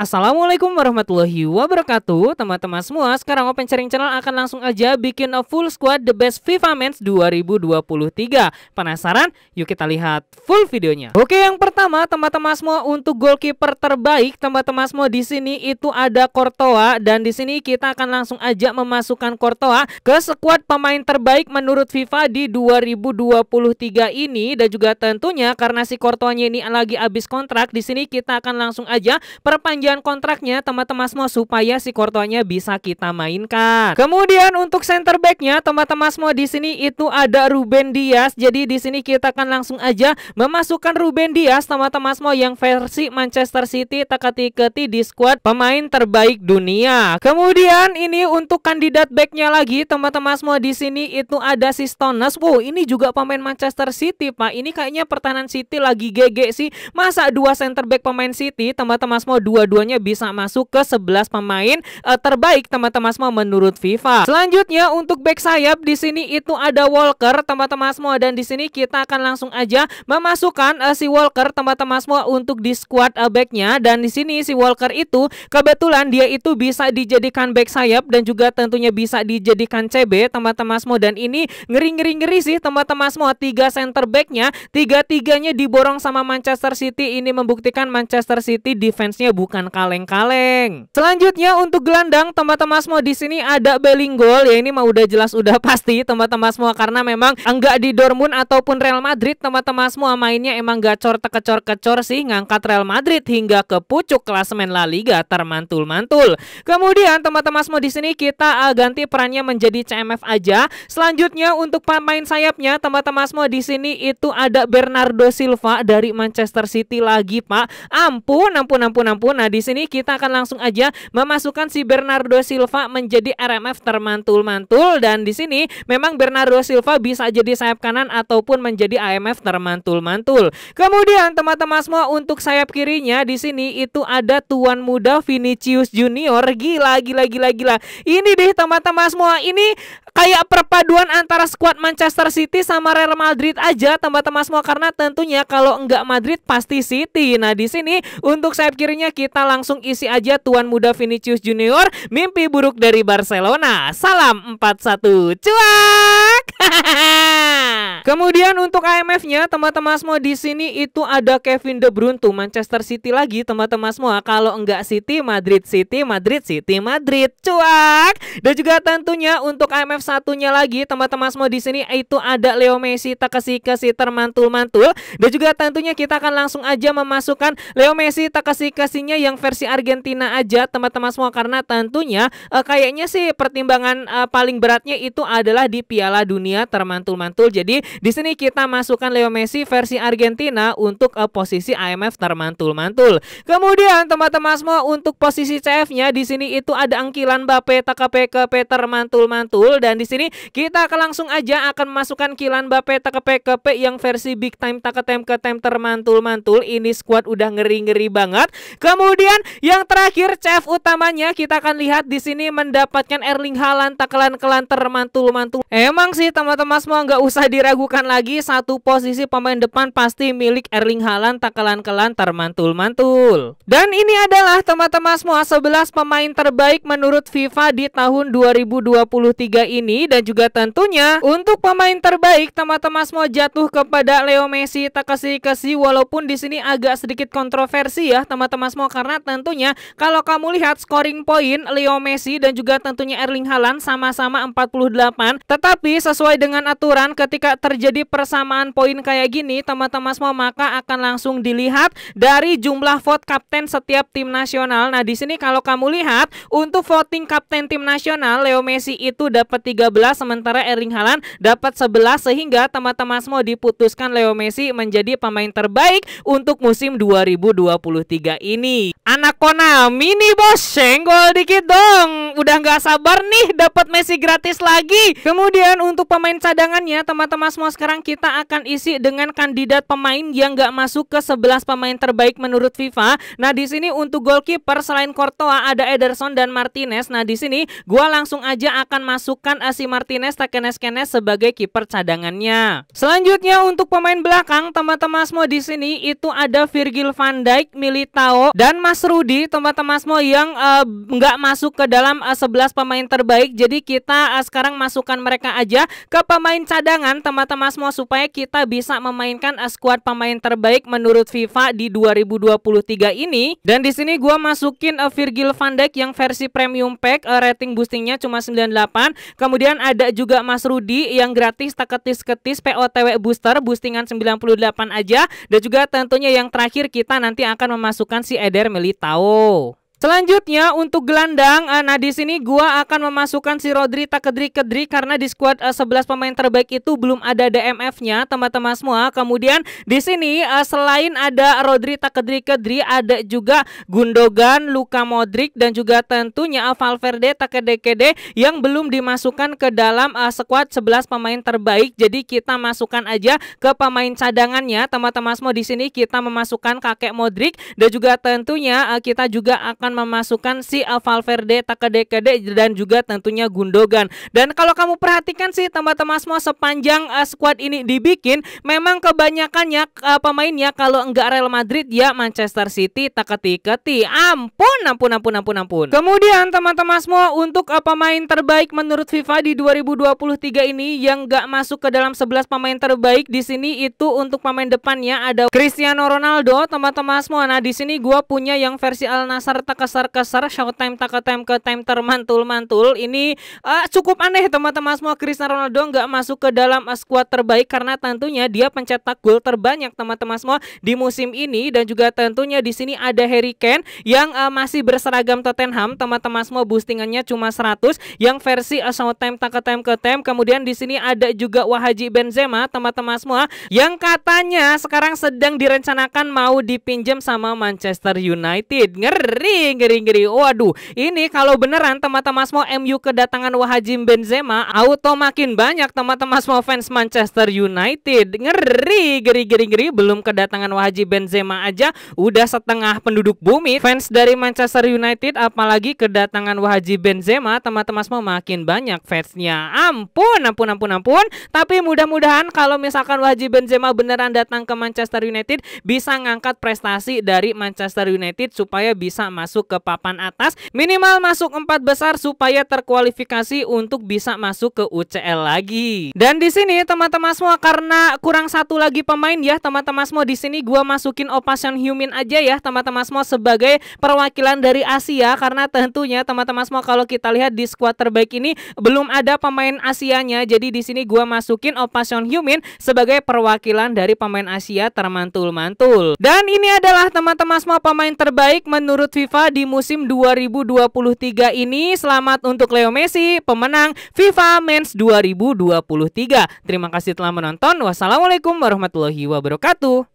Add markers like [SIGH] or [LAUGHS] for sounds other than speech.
Assalamualaikum warahmatullahi wabarakatuh Teman-teman semua Sekarang Open Sharing Channel akan langsung aja Bikin a full squad The Best FIFA Men's 2023 Penasaran? Yuk kita lihat full videonya Oke yang pertama teman-teman semua Untuk goalkeeper terbaik Teman-teman semua di sini itu ada Kortoa Dan di sini kita akan langsung aja Memasukkan Kortoa ke squad pemain terbaik Menurut FIFA di 2023 ini Dan juga tentunya karena si Kortoanya ini lagi habis kontrak Di sini kita akan langsung aja Perpanjang kontraknya teman-teman semua supaya si Kortonya bisa kita mainkan. Kemudian untuk center backnya teman-teman semua di sini itu ada Ruben Dias. Jadi di sini kita akan langsung aja memasukkan Ruben Dias teman-teman semua yang versi Manchester City teka-teki di squad pemain terbaik dunia. Kemudian ini untuk kandidat backnya lagi teman-teman semua di sini itu ada si Stones. Wow, ini juga pemain Manchester City, Pak. Ini kayaknya pertahanan City lagi GG sih. Masa dua center back pemain City teman-teman semua dua-dua keduanya bisa masuk ke 11 pemain uh, terbaik teman-teman semua menurut FIFA. Selanjutnya untuk back sayap di sini itu ada Walker teman-teman semua dan di sini kita akan langsung aja memasukkan uh, si Walker teman-teman semua untuk di squad uh, backnya dan di sini si Walker itu kebetulan dia itu bisa dijadikan back sayap dan juga tentunya bisa dijadikan CB teman-teman semua dan ini ngeri-ngeri-ngeri sih teman-teman semua tiga center backnya tiga-tiganya diborong sama Manchester City ini membuktikan Manchester City defense-nya bukan bukan kaleng-kaleng. Selanjutnya untuk gelandang teman-teman semua di sini ada Belinggol ya ini mah udah jelas udah [LAUGHS] pasti teman-teman semua karena memang enggak di Dortmund ataupun Real Madrid teman-teman semua mainnya emang gacor tekecor-kecor sih ngangkat Real Madrid hingga ke pucuk klasemen La Liga termantul-mantul. Kemudian teman-teman semua di sini kita ah, ganti perannya menjadi CMF aja. Selanjutnya untuk pemain sayapnya teman-teman semua di sini itu ada Bernardo Silva dari Manchester City lagi, Pak. Ampun, ampun, ampun, ampun. Nah, di sini kita akan langsung aja memasukkan si Bernardo Silva menjadi RMF termantul-mantul dan di sini memang Bernardo Silva bisa jadi sayap kanan ataupun menjadi AMF termantul-mantul. Kemudian teman-teman semua untuk sayap kirinya di sini itu ada tuan muda Vinicius Junior. Gila gila gila gila. Ini deh teman-teman semua ini kayak perpaduan antara skuad Manchester City sama Real Madrid aja teman-teman semua karena tentunya kalau enggak Madrid pasti City. Nah, di sini untuk sayap kirinya kita langsung isi aja tuan muda Vinicius Junior, mimpi buruk dari Barcelona. Salam 41 cuak. [LAUGHS] Kemudian untuk AMF-nya teman-teman semua di sini itu ada Kevin De Bruyne tuh Manchester City lagi teman-teman semua. Kalau enggak City, Madrid City, Madrid City, Madrid cuak. Dan juga tentunya untuk AMF F satunya lagi teman-teman semua di sini itu ada Leo Messi tekesi-kesi termantul-mantul dan juga tentunya kita akan langsung aja memasukkan Leo Messi tekesi-kesinya yang versi Argentina aja teman-teman semua karena tentunya uh, kayaknya sih pertimbangan uh, paling beratnya itu adalah di Piala Dunia termantul-mantul. Jadi di sini kita masukkan Leo Messi versi Argentina untuk uh, posisi IMF termantul-mantul. Kemudian teman-teman semua untuk posisi CF-nya di sini itu ada angkilan Bape TKP ke Peter mantul-mantul dan di sini kita akan langsung aja akan memasukkan Kilan Bape ke PKP yang versi big time tak ketem termantul-mantul. Ini squad udah ngeri-ngeri banget. Kemudian yang terakhir CF utamanya kita akan lihat di sini mendapatkan Erling Haaland tak kelan termantul-mantul. Emang sih teman-teman semua nggak usah diragukan lagi satu posisi pemain depan pasti milik Erling Haaland tak kelan termantul-mantul. Dan ini adalah teman-teman semua 11 pemain terbaik menurut FIFA di tahun 2023 ini ini dan juga tentunya untuk pemain terbaik teman-teman semua jatuh kepada Leo Messi tak kasih kasih walaupun di sini agak sedikit kontroversi ya teman-teman semua karena tentunya kalau kamu lihat scoring point Leo Messi dan juga tentunya Erling Haaland sama-sama 48 tetapi sesuai dengan aturan ketika terjadi persamaan poin kayak gini teman-teman semua maka akan langsung dilihat dari jumlah vote kapten setiap tim nasional. Nah, di sini kalau kamu lihat untuk voting kapten tim nasional Leo Messi itu dapat 13 sementara Erling Haaland dapat 11 sehingga teman-teman semua diputuskan Leo Messi menjadi pemain terbaik untuk musim 2023 ini. Anak Konami nih bos, senggol dikit dong. Udah nggak sabar nih dapat Messi gratis lagi. Kemudian untuk pemain cadangannya teman-teman semua sekarang kita akan isi dengan kandidat pemain yang nggak masuk ke 11 pemain terbaik menurut FIFA. Nah di sini untuk goalkeeper selain Courtois ada Ederson dan Martinez. Nah di sini gua langsung aja akan masukkan Asi Martinez Takenes-Kenes sebagai kiper cadangannya. Selanjutnya untuk pemain belakang teman-teman semua di sini itu ada Virgil van Dijk, Militao dan Mas Rudi teman-teman semua yang eh, nggak uh, masuk ke dalam uh, eh, 11 pemain terbaik. Jadi kita uh, sekarang masukkan mereka aja ke pemain cadangan teman-teman semua supaya kita bisa memainkan uh, skuad pemain terbaik menurut FIFA di 2023 ini. Dan di sini gue masukin uh, Virgil van Dijk yang versi premium pack uh, rating boostingnya cuma 98. Kemudian Kemudian ada juga Mas Rudi yang gratis teketis-ketis POTW booster boostingan 98 aja dan juga tentunya yang terakhir kita nanti akan memasukkan si Eder Militao. Selanjutnya untuk gelandang, eh, nah di sini gua akan memasukkan si Rodri Takedri Kedri karena di squad uh, eh, 11 pemain terbaik itu belum ada DMF-nya, teman-teman semua. Kemudian di sini eh, selain ada Rodri Takedri Kedri, ada juga Gundogan, Luka Modric dan juga tentunya Valverde Takedekede yang belum dimasukkan ke dalam uh, squad 11 pemain terbaik. Jadi kita masukkan aja ke pemain cadangannya, teman-teman semua. Di sini kita memasukkan kakek Modric dan juga tentunya kita juga akan dengan memasukkan si Valverde, Takadekade dan juga tentunya Gundogan. Dan kalau kamu perhatikan sih teman-teman semua sepanjang uh, squad ini dibikin memang kebanyakannya uh, pemainnya kalau enggak Real Madrid ya Manchester City, Takati-kati. Ampun, ampun, ampun, ampun, ampun. Kemudian teman-teman semua untuk uh, pemain terbaik menurut FIFA di 2023 ini yang enggak masuk ke dalam 11 pemain terbaik di sini itu untuk pemain depannya ada Cristiano Ronaldo, teman-teman semua. Nah, di sini gua punya yang versi Al Nasr tak kasar-kasar show time tak time ke time termantul-mantul ini uh, cukup aneh teman-teman semua Cristiano Ronaldo nggak masuk ke dalam eh, skuad terbaik karena tentunya dia pencetak gol terbanyak teman-teman semua di musim ini dan juga tentunya di sini ada Harry Kane yang uh, masih berseragam Tottenham teman-teman semua boostingannya cuma 100 yang versi uh, show time tak time ke time kemudian di sini ada juga Wahaji Benzema teman-teman semua yang katanya sekarang sedang direncanakan mau dipinjam sama Manchester United ngeri gering-gering, Waduh, ini kalau beneran teman-teman semua MU kedatangan Wahajim Benzema, auto makin banyak teman-teman semua fans Manchester United. Ngeri ngeri ngeri ngeri. Belum kedatangan Wahajim Benzema aja udah setengah penduduk bumi fans dari Manchester United, apalagi kedatangan Wahajim Benzema, teman-teman semua makin banyak fansnya. Ampun, ampun, ampun, ampun. Tapi mudah-mudahan kalau misalkan Wahajim Benzema beneran datang ke Manchester United, bisa ngangkat prestasi dari Manchester United supaya bisa masuk masuk ke papan atas, minimal masuk empat besar supaya terkualifikasi untuk bisa masuk ke UCL lagi. Dan di sini teman-teman semua karena kurang satu lagi pemain ya teman-teman semua di sini gua masukin Opasion Humin aja ya teman-teman semua sebagai perwakilan dari Asia karena tentunya teman-teman semua kalau kita lihat di skuad terbaik ini belum ada pemain Asianya. Jadi di sini gua masukin Opasion Humin sebagai perwakilan dari pemain Asia termantul-mantul. Dan ini adalah teman-teman semua pemain terbaik menurut FIFA di musim 2023 ini. Selamat untuk Leo Messi, pemenang FIFA Men's 2023. Terima kasih telah menonton. Wassalamualaikum warahmatullahi wabarakatuh.